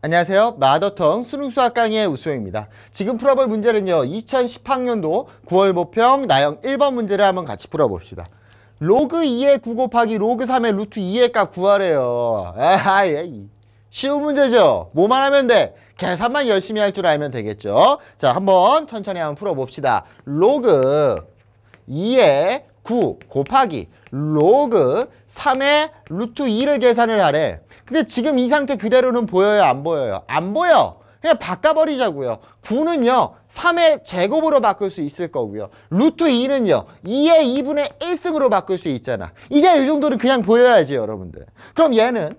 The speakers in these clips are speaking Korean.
안녕하세요. 마더텅 수능수학 강의 의 우수영입니다. 지금 풀어볼 문제는요. 2010학년도 9월 모평 나형 1번 문제를 한번 같이 풀어봅시다. 로그 2의 9 곱하기 로그 3의 루트 2의 값 구하래요. 에하에이 쉬운 문제죠. 뭐만 하면 돼. 계산만 열심히 할 줄 알면 되겠죠. 자, 한번 천천히 한번 풀어봅시다. 로그 2의 9 곱하기 로그 3의 루트 2를 계산을 하래. 근데 지금 이 상태 그대로는 보여요? 안 보여요? 안 보여. 그냥 바꿔버리자고요. 9는요. 3의 제곱으로 바꿀 수 있을 거고요. 루트 2는요. 2의 2분의 1승으로 바꿀 수 있잖아. 이제 이 정도는 그냥 보여야지 여러분들. 그럼 얘는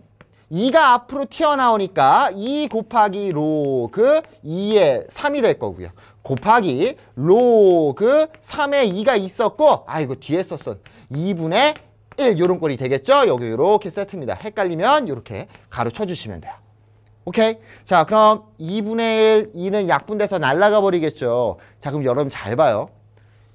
2가 앞으로 튀어나오니까 2 곱하기 로그 2에 3이 될 거고요. 곱하기 로그 3에 2가 있었고 아 이거 뒤에 썼어. 2분의 1 요런 꼴이 되겠죠? 여기 요렇게 세트입니다. 헷갈리면 요렇게 가로 쳐주시면 돼요. 오케이? 자 그럼 2분의 1, 2는 약분돼서 날라가 버리겠죠. 자 그럼 여러분 잘 봐요.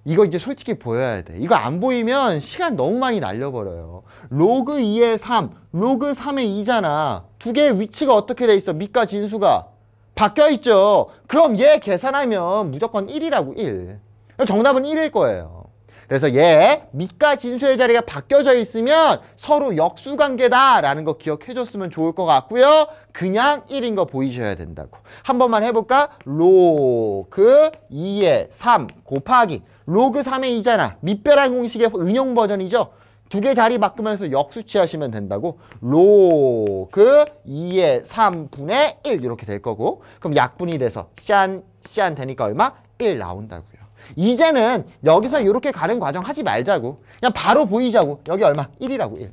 이거 이제 솔직히 보여야 돼. 이거 안 보이면 시간 너무 많이 날려버려요. 로그 2의 3, 로그 3의 2잖아. 두 개의 위치가 어떻게 돼 있어? 밑과 진수가. 바뀌어 있죠. 그럼 얘 계산하면 무조건 1이라고, 1. 정답은 1일 거예요. 그래서 얘 예, 밑과 진수의 자리가 바뀌어져 있으면 서로 역수관계다라는 거 기억해줬으면 좋을 것 같고요. 그냥 1인 거 보이셔야 된다고. 한 번만 해볼까? 로그 2의 3 곱하기 로그 3의 2잖아. 밑벼락 공식의 응용 버전이죠. 두 개 자리 바꾸면서 역수치 하시면 된다고 로그 2의 3분의 1 이렇게 될 거고 그럼 약분이 돼서 짠짠 되니까 얼마? 1 나온다고요. 이제는 여기서 이렇게 가는 과정 하지 말자고 그냥 바로 보이자고 여기 얼마? 1이라고 1.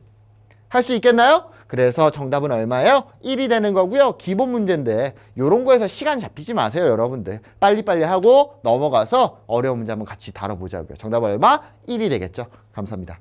할 수 있겠나요? 그래서 정답은 얼마예요? 1이 되는 거고요. 기본 문제인데 이런 거에서 시간 잡히지 마세요 여러분들. 빨리빨리 하고 넘어가서 어려운 문제 한번 같이 다뤄보자고요. 정답 은 얼마? 1이 되겠죠. 감사합니다.